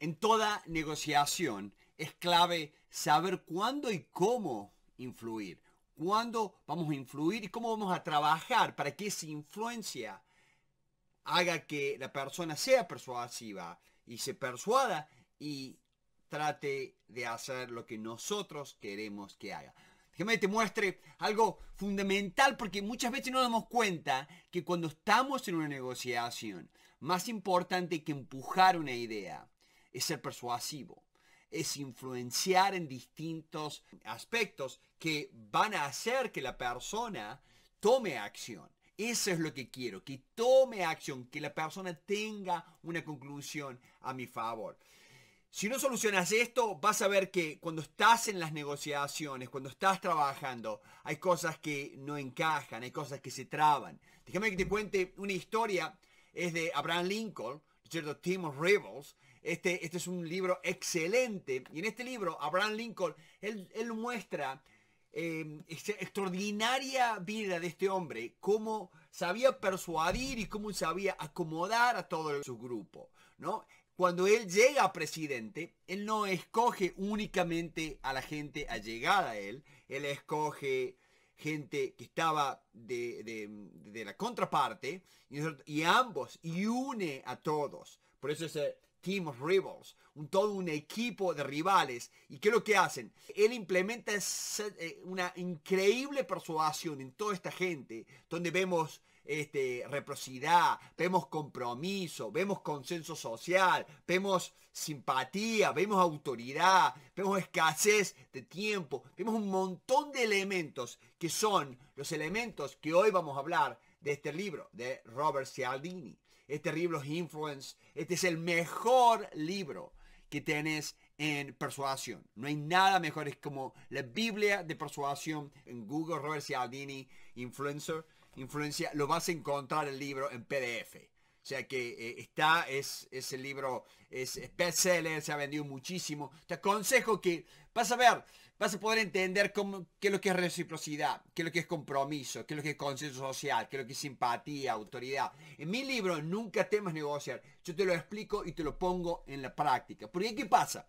En toda negociación es clave saber cuándo y cómo influir, cuándo vamos a influir y cómo vamos a trabajar para que esa influencia haga que la persona sea persuasiva y se persuada y trate de hacer lo que nosotros queremos que haga. Déjame que te muestre algo fundamental porque muchas veces no nos damos cuenta que cuando estamos en una negociación, más importante que empujar una idea es ser persuasivo, es influenciar en distintos aspectos que van a hacer que la persona tome acción. Eso es lo que quiero, que tome acción, que la persona tenga una conclusión a mi favor. Si no solucionas esto, vas a ver que cuando estás en las negociaciones, cuando estás trabajando, hay cosas que no encajan, hay cosas que se traban. Déjame que te cuente una historia, es de Abraham Lincoln, ¿cierto? Tim Rebels, este, este es un libro excelente. Y en este libro, Abraham Lincoln, él, él muestra esta eh, extraordinaria vida de este hombre, cómo sabía persuadir y cómo sabía acomodar a todo su grupo, ¿no? Cuando él llega a presidente, él no escoge únicamente a la gente allegada a él, él escoge gente que estaba de, de, de la contraparte y, y ambos, y une a todos. Por eso es Team Rivals, un, todo un equipo de rivales. ¿Y qué es lo que hacen? Él implementa eh, una increíble persuasión en toda esta gente, donde vemos este, vemos compromiso, vemos consenso social, vemos simpatía, vemos autoridad, vemos escasez de tiempo, vemos un montón de elementos que son los elementos que hoy vamos a hablar de este libro de Robert Cialdini este es Influence, este es el mejor libro que tenés en persuasión. No hay nada mejor, es como la Biblia de persuasión en Google, Robert Cialdini, Influencer, Influencia, lo vas a encontrar el libro en PDF. O sea que eh, está, es, es, el libro, es bestseller, se ha vendido muchísimo. Te aconsejo que, vas a ver, vas a poder entender qué es lo que es reciprocidad, qué es lo que es compromiso, qué es lo que es consenso social, qué es lo que es simpatía, autoridad. En mi libro, Nunca temas negociar, yo te lo explico y te lo pongo en la práctica. ¿Por ¿qué pasa?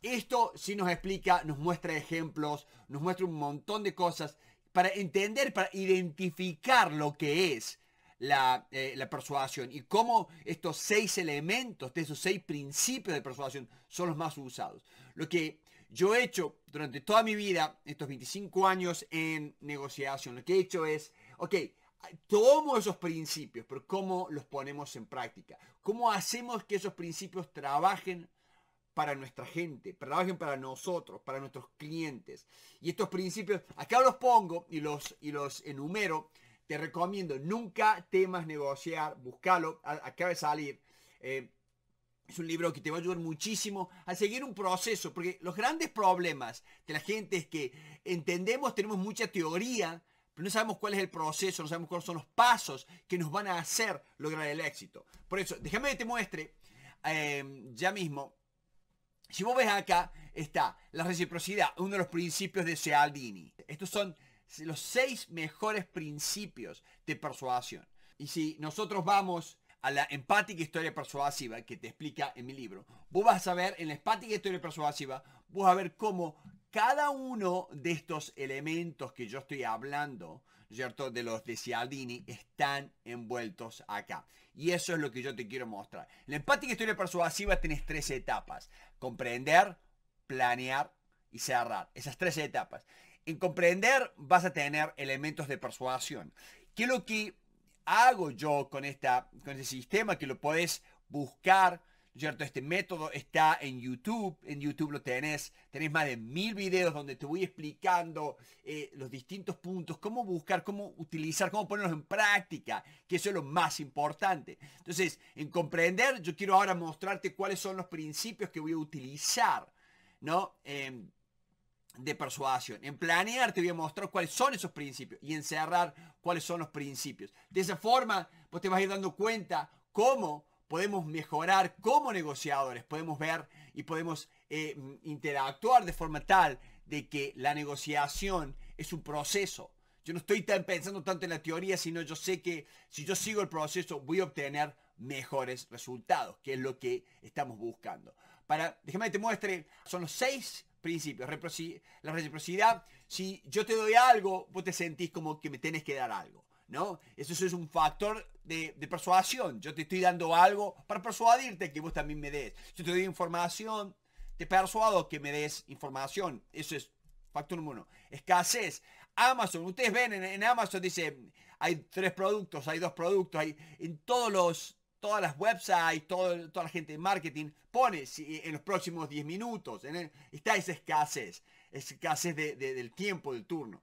Esto sí nos explica, nos muestra ejemplos, nos muestra un montón de cosas para entender, para identificar lo que es la, eh, la, persuasión y cómo estos seis elementos, de esos seis principios de persuasión son los más usados. Lo que yo he hecho durante toda mi vida, estos 25 años en negociación, lo que he hecho es, ok, tomo esos principios, pero ¿cómo los ponemos en práctica? ¿Cómo hacemos que esos principios trabajen para nuestra gente, trabajen para nosotros, para nuestros clientes? Y estos principios, acá los pongo y los, y los enumero. Te recomiendo, nunca temas negociar, búscalo, acabe de salir. Eh, es un libro que te va a ayudar muchísimo a seguir un proceso, porque los grandes problemas de la gente es que entendemos, tenemos mucha teoría, pero no sabemos cuál es el proceso, no sabemos cuáles son los pasos que nos van a hacer lograr el éxito. Por eso, déjame que te muestre em, ya mismo. Si vos ves acá, está la reciprocidad, uno de los principios de Cialdini. Estos son los seis mejores principios de persuasión. Y si nosotros vamos a la empática historia persuasiva que te explica en mi libro, vos vas a ver en la empática historia persuasiva, vos vas a ver cómo cada uno de estos elementos que yo estoy hablando, ¿cierto? De los de Cialdini están envueltos acá. Y eso es lo que yo te quiero mostrar. la empática historia persuasiva tienes tres etapas. Comprender, planear y cerrar. Esas tres etapas. En comprender vas a tener elementos de persuasión. Que es lo que hago yo con, esta, con ese sistema que lo podés buscar, ¿cierto? Este método está en YouTube, en YouTube lo tenés, tenés más de mil videos donde te voy explicando eh, los distintos puntos, cómo buscar, cómo utilizar, cómo ponerlos en práctica, que eso es lo más importante. Entonces, en comprender, yo quiero ahora mostrarte cuáles son los principios que voy a utilizar, ¿no? Eh, de persuasión. En planear te voy a mostrar cuáles son esos principios y en cerrar cuáles son los principios. De esa forma, pues te vas a ir dando cuenta cómo podemos mejorar como negociadores, podemos ver y podemos eh, interactuar de forma tal de que la negociación es un proceso. Yo no estoy pensando tanto en la teoría, sino yo sé que si yo sigo el proceso voy a obtener mejores resultados, que es lo que estamos buscando. Para, déjame que te muestre, son los seis Principio, la reciprocidad, si yo te doy algo, vos te sentís como que me tenés que dar algo, ¿no? Eso, es un factor de, persuasión. Yo te estoy dando algo para persuadirte que vos también me des. Yo te doy información, te persuado que me des información. Eso es factor número uno. Escasez. Amazon, ustedes ven en Amazon dice, hay tres productos, hay dos productos, hay en todos los todas las websites, toda la gente de marketing pone eh, en los próximos 10 minutos. En está esa escasez, escasez del tiempo, del turno.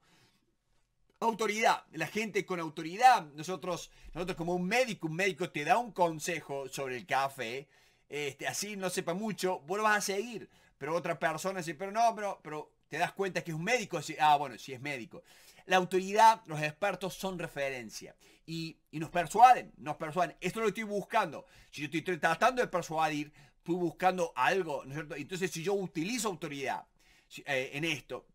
Autoridad, la gente con autoridad, nosotros, nosotros como un médico, un médico te da un consejo sobre el café, este, así no sepa mucho, vuelvas a seguir, pero otra persona dice, pero no, pero te das cuenta que es un médico. ah, bueno, si es médico. La autoridad, los expertos son referencia. Y, nos persuaden, nos persuaden. Esto no lo estoy buscando. Si yo estoy, tratando de persuadir, estoy buscando algo, ¿no Entonces, si yo utilizo autoridad eh, en esto,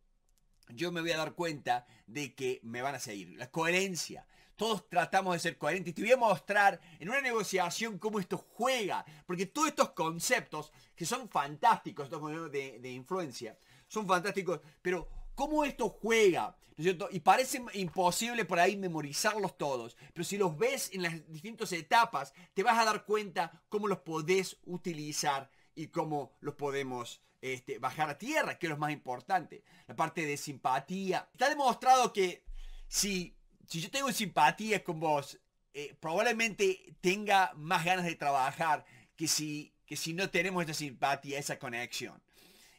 yo me voy a dar cuenta de que me van a seguir. La coherencia. Todos tratamos de ser coherentes. Te voy a mostrar en una negociación cómo esto juega. Porque todos estos conceptos, que son fantásticos, estos modelos de, de influencia, son fantásticos, pero cómo esto juega, ¿no es cierto? Y parece imposible por ahí memorizarlos todos, pero si los ves en las distintas etapas, te vas a dar cuenta cómo los podés utilizar y cómo los podemos este, bajar a tierra, que es lo más importante. La parte de simpatía. Está demostrado que si, si yo tengo simpatía con vos, eh, probablemente tenga más ganas de trabajar que si, que si no tenemos esa simpatía, esa conexión.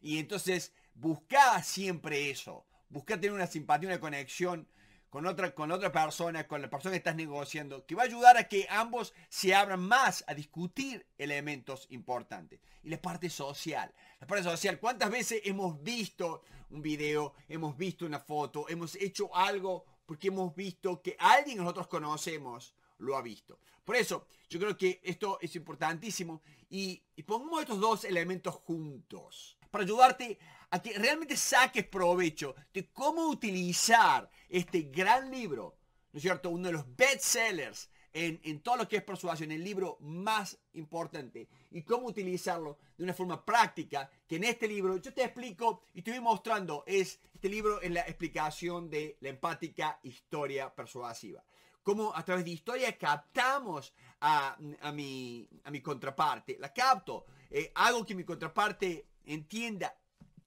Y entonces Busca siempre eso. Busca tener una simpatía, una conexión con otra, con otra persona, con la persona que estás negociando, que va a ayudar a que ambos se abran más a discutir elementos importantes. Y la parte social. La parte social, ¿cuántas veces hemos visto un video, hemos visto una foto, hemos hecho algo porque hemos visto que alguien que nosotros conocemos lo ha visto? Por eso, yo creo que esto es importantísimo y, y pongamos estos dos elementos juntos para ayudarte a que realmente saques provecho de cómo utilizar este gran libro, ¿no es cierto? Uno de los bestsellers en, en todo lo que es persuasión, el libro más importante, y cómo utilizarlo de una forma práctica, que en este libro yo te explico y te voy mostrando, es este libro es la explicación de la empática historia persuasiva cómo a través de historia captamos a, mi, contraparte, la capto, Algo eh, hago que mi contraparte entienda,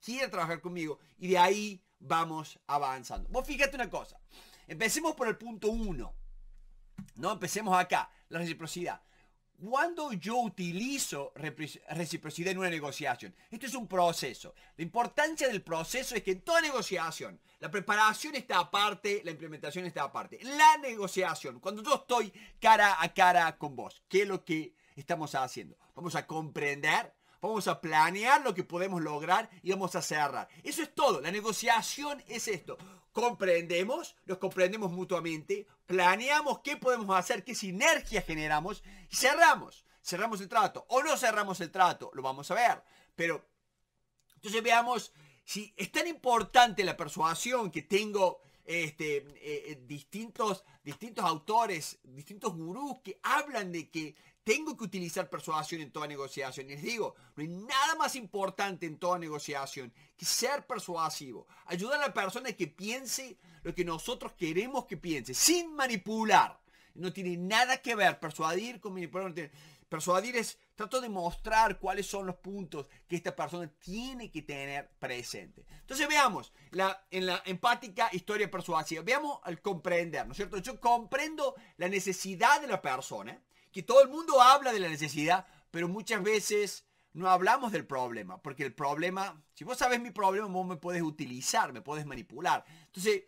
quiere trabajar conmigo y de ahí vamos avanzando. Vos fíjate una cosa, empecemos por el punto uno. ¿no? Empecemos acá, la reciprocidad. Cuando yo utilizo reciprocidad en una negociación, esto es un proceso. La importancia del proceso es que en toda negociación, la preparación está aparte, la implementación está aparte. La negociación, cuando yo estoy cara a cara con vos, ¿qué es lo que estamos haciendo? Vamos a comprender Vamos a planear lo que podemos lograr y vamos a cerrar. Eso es todo. La negociación es esto. Comprendemos, nos comprendemos mutuamente, planeamos qué podemos hacer, qué sinergia generamos y cerramos. Cerramos el trato o no cerramos el trato, lo vamos a ver. Pero entonces veamos si es tan importante la persuasión que tengo este, eh, eh, distintos, distintos autores, distintos gurús que hablan de que tengo que utilizar persuasión en toda negociación. Les digo, no hay nada más importante en toda negociación que ser persuasivo. Ayudar a la persona a que piense lo que nosotros queremos que piense, sin manipular. No tiene nada que ver persuadir con manipular. Persuadir es trato de mostrar cuáles son los puntos que esta persona tiene que tener presente. Entonces veamos la, en la empática historia persuasiva. Veamos al comprender, ¿no es cierto? Yo comprendo la necesidad de la persona que todo el mundo habla de la necesidad, pero muchas veces no hablamos del problema, porque el problema, si vos sabes mi problema, vos me puedes utilizar, me puedes manipular. Entonces,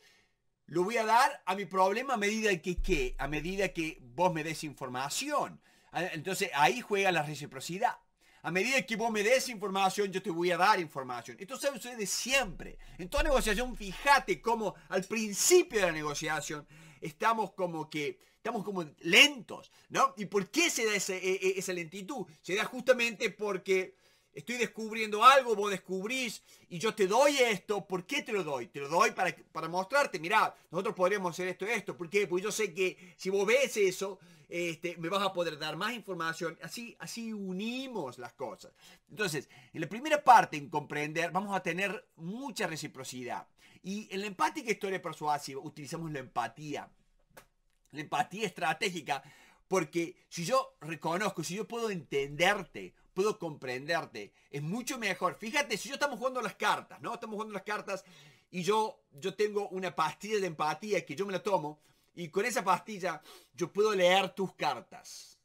lo voy a dar a mi problema a medida que, ¿qué? A medida que vos me des información. Ah, entonces, ahí juega la reciprocidad. A medida que vos me des información, yo te voy a dar información. Esto se sucede siempre. En toda negociación, fíjate cómo al principio de la negociación estamos como que como lentos, ¿no? ¿Y por qué se da e, e, esa lentitud? Se da justamente porque estoy descubriendo algo, vos descubrís y yo te doy esto, ¿por qué te lo doy? Te lo doy para, para mostrarte, mirá, nosotros podríamos hacer esto, esto, ¿por qué? Porque yo sé que si vos ves eso, este, me vas a poder dar más información, así, así unimos las cosas. Entonces, en la primera parte, en comprender, vamos a tener mucha reciprocidad. Y en la empática historia persuasiva utilizamos la empatía la empatía estratégica, porque si yo reconozco, si yo puedo entenderte, puedo comprenderte, es mucho mejor. Fíjate, si yo estamos jugando las cartas, ¿no? Estamos jugando las cartas y yo, yo tengo una pastilla de empatía que yo me la tomo y con esa pastilla yo puedo leer tus cartas.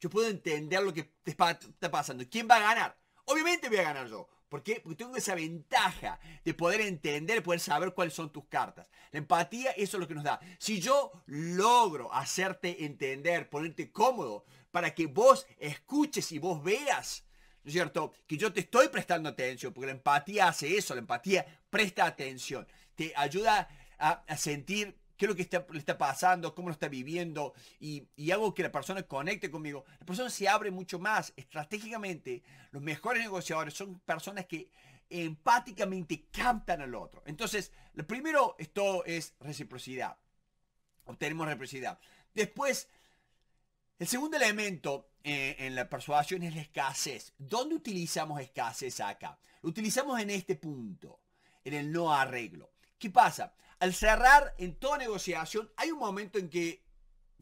Yo puedo entender lo que te está pasando. ¿Quién va a ganar? Obviamente voy a ganar yo, ¿Por qué? Porque tengo esa ventaja de poder entender, poder saber cuáles son tus cartas. La empatía, eso es lo que nos da. Si yo logro hacerte entender, ponerte cómodo, para que vos escuches y vos veas, ¿no es cierto? Que yo te estoy prestando atención, porque la empatía hace eso, la empatía presta atención, te ayuda a, a sentir qué es lo que está, le está pasando, cómo lo está viviendo y, y, hago que la persona conecte conmigo. La persona se abre mucho más estratégicamente. Los mejores negociadores son personas que empáticamente captan al otro. Entonces, lo primero esto es reciprocidad. Obtenemos reciprocidad. Después, el segundo elemento eh, en la persuasión es la escasez. ¿Dónde utilizamos escasez acá? Lo utilizamos en este punto, en el no arreglo. ¿Qué pasa? al cerrar en toda negociación, hay un momento en que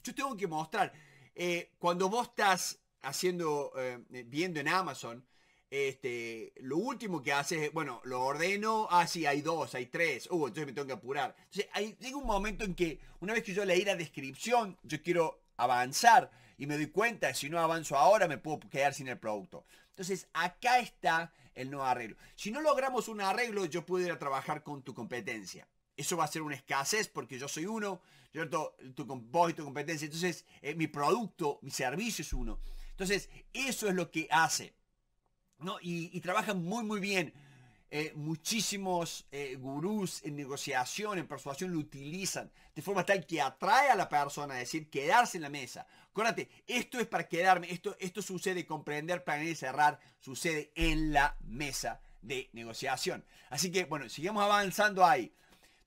yo tengo que mostrar, eh, cuando vos estás haciendo, eh, viendo en Amazon, este, lo último que haces es, bueno, lo ordeno, ah, sí, hay dos, hay tres, uh, entonces me tengo que apurar. Entonces, hay, llega un momento en que, una vez que yo leí la descripción, yo quiero avanzar y me doy cuenta, si no avanzo ahora, me puedo quedar sin el producto. Entonces, acá está el nuevo arreglo. Si no logramos un arreglo, yo puedo ir a trabajar con tu competencia eso va a ser una escasez porque yo soy uno, yo to, tu, y tu competencia. Entonces, eh, mi producto, mi servicio es uno. Entonces, eso es lo que hace. ¿no? Y, trabaja trabajan muy, muy bien. Eh, muchísimos eh, gurús en negociación, en persuasión, lo utilizan de forma tal que atrae a la persona, a decir, quedarse en la mesa. Acuérdate, esto es para quedarme, esto, esto sucede, comprender, para y cerrar, sucede en la mesa de negociación. Así que, bueno, sigamos avanzando ahí.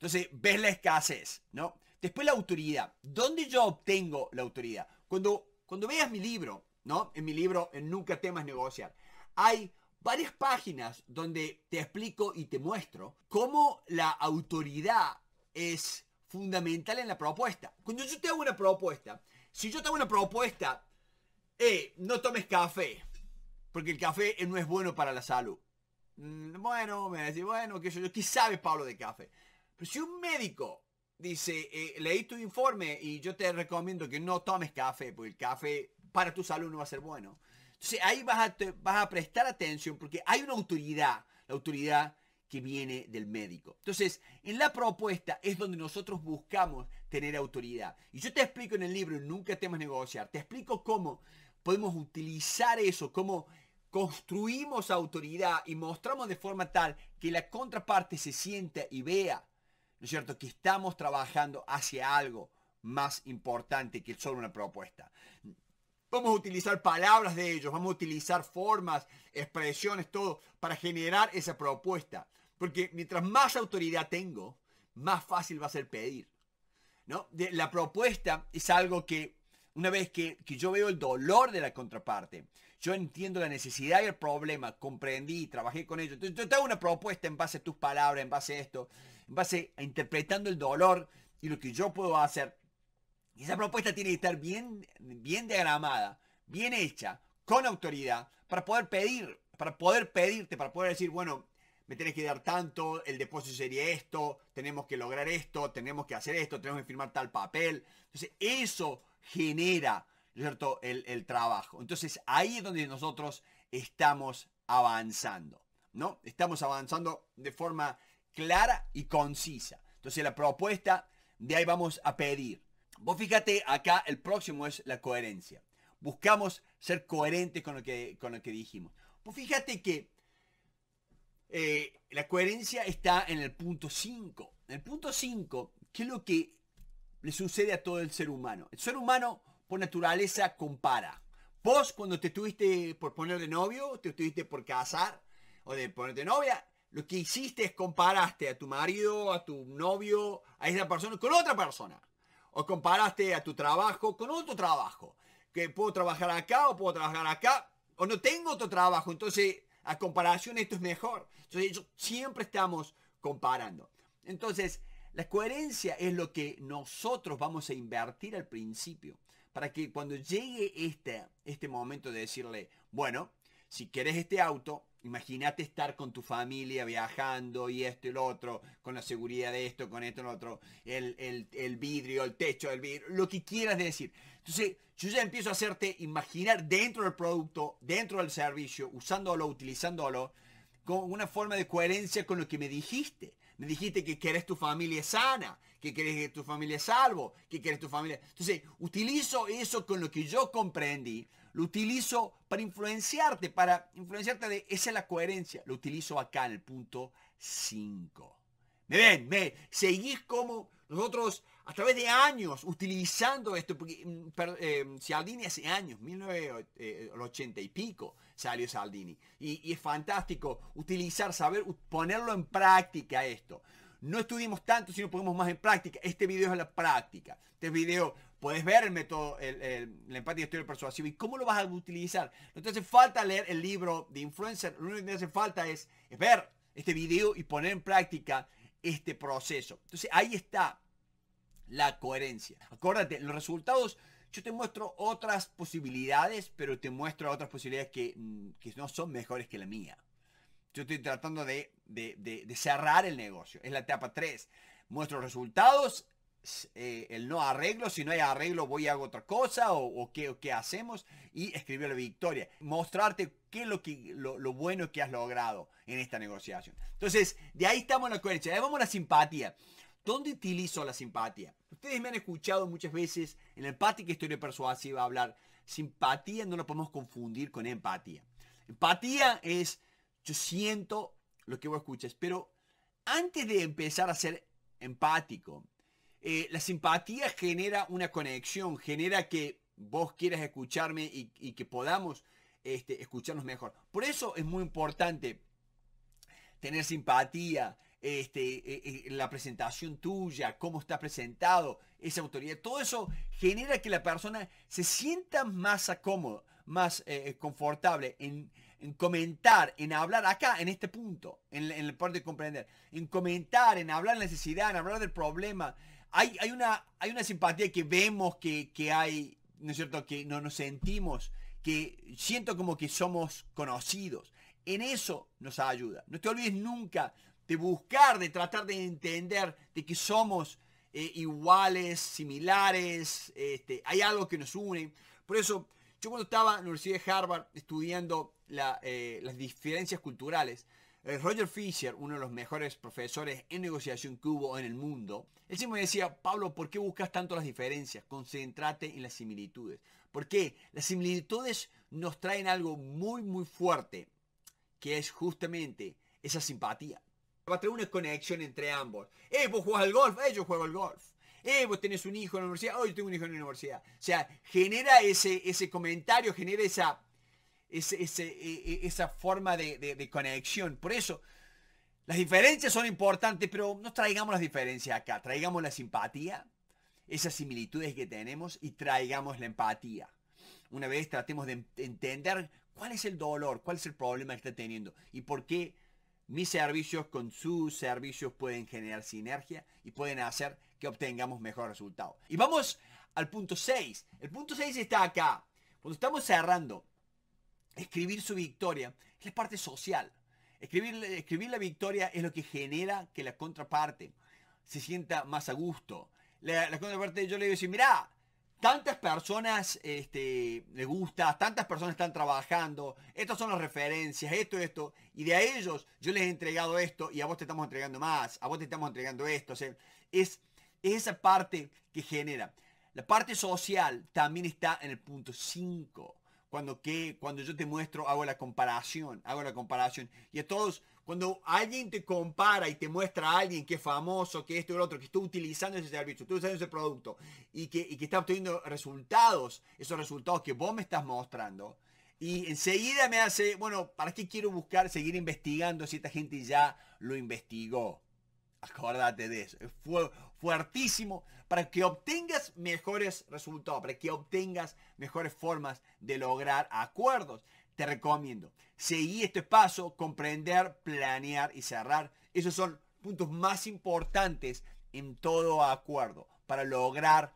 Entonces, ves la escasez, ¿no? Después la autoridad. ¿Dónde yo obtengo la autoridad? Cuando, cuando veas mi libro, ¿no? En mi libro, en Nunca temas negociar, hay varias páginas donde te explico y te muestro cómo la autoridad es fundamental en la propuesta. Cuando yo te hago una propuesta, si yo te hago una propuesta, eh, no tomes café, porque el café no es bueno para la salud. Mm, bueno, me decís, bueno, que yo, ¿qué sabe Pablo de café? Pero si un médico dice, eh, leí tu informe y yo te recomiendo que no tomes café, porque el café para tu salud no va a ser bueno. Entonces ahí vas vas a prestar atención porque hay una autoridad, la autoridad que viene del médico. Entonces, en la propuesta es donde nosotros buscamos tener autoridad. Y yo te explico en el libro, Nunca temas negociar, te explico cómo podemos utilizar eso, cómo construimos autoridad y mostramos de forma tal que la contraparte se sienta y vea cierto? Que estamos trabajando hacia algo más importante que solo una propuesta. Vamos a utilizar palabras de ellos, vamos a utilizar formas, expresiones, todo, para generar esa propuesta. Porque mientras más autoridad tengo, más fácil va a ser pedir. ¿no? De, la propuesta es algo que, una vez que, que yo veo el dolor de la contraparte, yo entiendo la necesidad y el problema, comprendí, trabajé con ellos. Entonces yo te hago una propuesta en base a tus palabras, en base a esto en base a interpretando el dolor y lo que yo puedo hacer. esa propuesta tiene que estar bien, bien diagramada, bien hecha, con autoridad, para poder pedir, para poder pedirte, para poder decir, bueno, me tenés que dar tanto, el depósito sería esto, tenemos que lograr esto, tenemos que hacer esto, tenemos que firmar tal papel. Entonces, eso genera, ¿cierto?, el, el trabajo. Entonces, ahí es donde nosotros estamos avanzando, ¿no? Estamos avanzando de forma clara y concisa. Entonces la propuesta de ahí vamos a pedir. Vos fíjate, acá el próximo es la coherencia. Buscamos ser coherentes con lo que, con lo que dijimos. Vos fíjate que eh, la coherencia está en el punto 5. En el punto 5, ¿qué es lo que le sucede a todo el ser humano? El ser humano por naturaleza compara. Vos cuando te estuviste por poner de novio, te estuviste por casar o de ponerte novia, lo que hiciste es comparaste a tu marido, a tu novio, a esa persona con otra persona. O comparaste a tu trabajo con otro trabajo. Que puedo trabajar acá o puedo trabajar acá. O no tengo otro trabajo. Entonces, a comparación esto es mejor. Entonces, siempre estamos comparando. Entonces, la coherencia es lo que nosotros vamos a invertir al principio. Para que cuando llegue este, este momento de decirle, bueno, si quieres este auto, Imagínate estar con tu familia viajando y esto y lo otro, con la seguridad de esto, con esto y lo otro, el, vidrio, el techo, el vidrio, lo que quieras decir. Entonces, yo ya empiezo a hacerte imaginar dentro del producto, dentro del servicio, usándolo, utilizándolo, con una forma de coherencia con lo que me dijiste. Me dijiste que querés tu familia sana, que querés que tu familia salvo, que querés tu familia. Entonces, utilizo eso con lo que yo comprendí, lo utilizo para influenciarte, para influenciarte de esa es la coherencia. Lo utilizo acá en el punto 5. ¿Me ven? ¿Me seguís como nosotros a través de años utilizando esto? Porque mm, eh, hace años, 1980 y pico salió Saldini. y es fantástico utilizar, saber ponerlo en práctica esto no estudiemos tanto, sino podemos más en práctica. Este video es la práctica. Este video puedes ver el método, el, el, la empatía historia persuasiva y cómo lo vas a utilizar. No te hace falta leer el libro de influencer, lo único que te hace falta es, ver este video y poner en práctica este proceso. Entonces ahí está la coherencia. Acuérdate, los resultados, yo te muestro otras posibilidades, pero te muestro otras posibilidades que mm, no son mejores que la mía. Yo estoy tratando de, cerrar el negocio. Es la etapa 3. Muestro resultados, eh, el no arreglo, si no hay arreglo voy a hago otra cosa o, qué, hacemos y escribir la victoria, mostrarte qué es lo, que, lo, bueno que has logrado en esta negociación. Entonces, de ahí estamos en la coherencia, vamos a la simpatía. ¿Dónde utilizo la simpatía? Ustedes me han escuchado muchas veces en la empática historia persuasiva hablar, simpatía no la podemos confundir con empatía. Empatía es yo siento lo que vos escuchas, pero antes de empezar a ser empático, eh, la simpatía genera una conexión, genera que vos quieras escucharme y, que podamos este, escucharnos mejor. Por eso es muy importante tener simpatía, este, eh, eh, la presentación tuya, cómo está presentado, esa autoridad, todo eso genera que la persona se sienta más cómoda, más confortable en en comentar, en hablar acá, en este punto, en, el poder de comprender, en comentar, en hablar de necesidad, en hablar del problema. Hay, una, hay una simpatía que vemos que, hay, ¿no es cierto?, que no nos sentimos, que siento como que somos conocidos. En eso nos ayuda. No te olvides nunca de buscar, de tratar de entender de que somos eh, iguales, similares, este, hay algo que nos une. Por eso yo cuando estaba en la Universidad de Harvard estudiando eh, las diferencias culturales, eh, Roger Fisher, uno de los mejores profesores en negociación que hubo en el mundo, él siempre me decía, Pablo, ¿por qué buscas tanto las diferencias? Concéntrate en las similitudes. Porque Las similitudes nos traen algo muy, muy fuerte, que es justamente esa simpatía. Va tener una conexión entre ambos. Eh, vos jugás al golf, eh, yo juego al golf eh, vos tenés un hijo en la universidad, oh, yo tengo un hijo en la universidad. O sea, genera ese, ese comentario, genera esa, e, e, esa forma de, de conexión. Por eso, las diferencias son importantes, pero no traigamos las diferencias acá, traigamos la simpatía, esas similitudes que tenemos y traigamos la empatía. Una vez tratemos de entender cuál es el dolor, cuál es el problema que está teniendo y por qué mis servicios con sus servicios pueden generar sinergia y pueden hacer que obtengamos mejor resultado. Y vamos al punto 6. El punto 6 está acá. Cuando estamos cerrando, escribir su victoria es la parte social. Escribir, escribir la victoria es lo que genera que la contraparte se sienta más a gusto. La, contraparte yo le digo mirá, tantas personas este, le gusta, tantas personas están trabajando, estas son las referencias, esto, esto, y de a ellos yo les he entregado esto y a vos te estamos entregando más, a vos te estamos entregando esto. es es esa parte que genera. La parte social también está en el punto 5. Cuando, que, cuando yo te muestro, hago la comparación, hago la comparación. Y a todos, cuando alguien te compara y te muestra a alguien que es famoso, que esto y lo otro, que está utilizando ese servicio, tú usando ese producto y que, y que está obteniendo resultados, esos resultados que vos me estás mostrando, y enseguida me hace, bueno, ¿para qué quiero buscar seguir investigando si esta gente ya lo investigó? Acordate de eso. Fue, fuertísimo para que obtengas mejores resultados, para que obtengas mejores formas de lograr acuerdos. Te recomiendo seguir este paso, comprender, planear y cerrar. Esos son puntos más importantes en todo acuerdo para lograr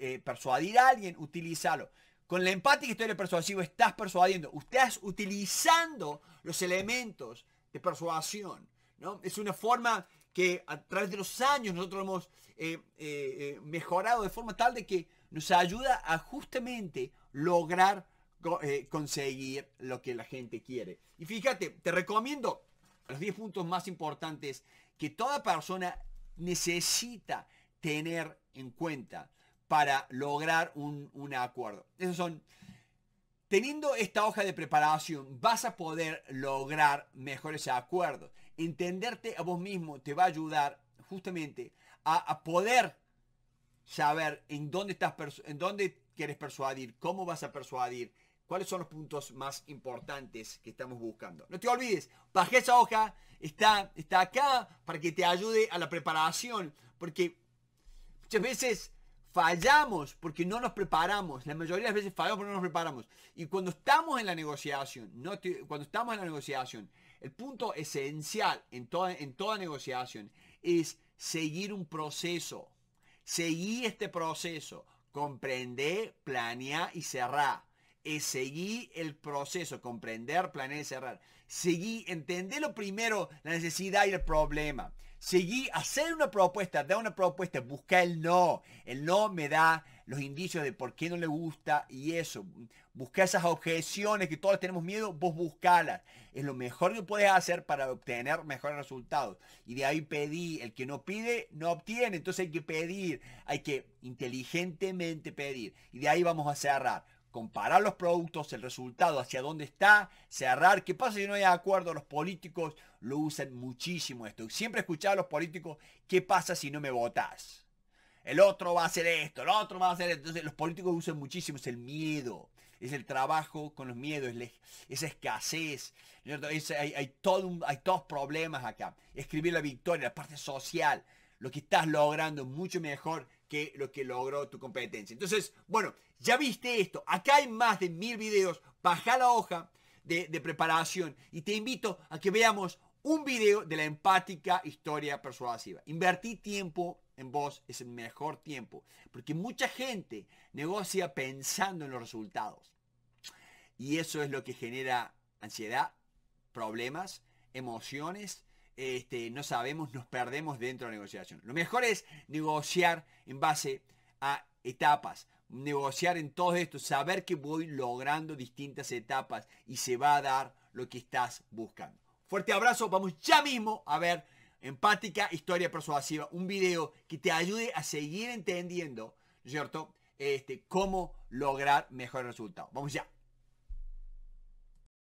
eh, persuadir a alguien, utilízalo. Con la empática historia persuasivo estás persuadiendo, estás utilizando los elementos de persuasión. ¿no? Es una forma que a través de los años nosotros hemos eh, eh, eh, mejorado de forma tal de que nos ayuda a justamente lograr conseguir lo que la gente quiere. Y fíjate, te recomiendo los 10 puntos más importantes que toda persona necesita tener en cuenta para lograr un, un acuerdo. Esos son, teniendo esta hoja de preparación, vas a poder lograr mejores acuerdos entenderte a vos mismo te va a ayudar justamente a, poder saber en dónde estás en dónde quieres persuadir, cómo vas a persuadir, cuáles son los puntos más importantes que estamos buscando. No te olvides, bajé esa hoja, está, está acá para que te ayude a la preparación, porque muchas veces fallamos porque no nos preparamos. La mayoría de las veces fallamos porque no nos preparamos. Y cuando estamos en la negociación, no cuando estamos en la negociación, el punto esencial en toda, en toda negociación es seguir un proceso. Seguí este proceso. Comprender, planear y cerrar. Es seguir el proceso. Comprender, planear y cerrar. Seguí, entender lo primero, la necesidad y el problema. Seguí, hacer una propuesta, dar una propuesta, buscar el no. El no me da los indicios de por qué no le gusta y eso. Busca esas objeciones que todos tenemos miedo, vos buscalas. Es lo mejor que puedes hacer para obtener mejores resultados. Y de ahí pedí, el que no pide, no obtiene. Entonces hay que pedir, hay que inteligentemente pedir. Y de ahí vamos a cerrar. Comparar los productos, el resultado, hacia dónde está, cerrar. ¿Qué pasa si no hay acuerdo? Los políticos lo usan muchísimo esto. Siempre escuchaba a los políticos, ¿qué pasa si no me votas? el otro va a hacer esto, el otro va a hacer esto. Entonces los políticos usan muchísimo, es el miedo, es el trabajo con los miedos, es escasez, hay, todo hay todos problemas acá. Escribir la victoria, la parte social, lo que estás logrando mucho mejor que lo que logró tu competencia. Entonces, bueno, ya viste esto. Acá hay más de mil videos. Baja la hoja de, de preparación y te invito a que veamos un video de la empática historia persuasiva. Invertí tiempo en vos es el mejor tiempo. Porque mucha gente negocia pensando en los resultados. Y eso es lo que genera ansiedad, problemas, emociones. Este, no sabemos, nos perdemos dentro de la negociación. Lo mejor es negociar en base a etapas. Negociar en todo esto, saber que voy logrando distintas etapas y se va a dar lo que estás buscando. Fuerte abrazo, vamos ya mismo a ver empática, historia persuasiva, un video que te ayude a seguir entendiendo, ¿cierto? Este, cómo lograr mejores resultados. Vamos ya.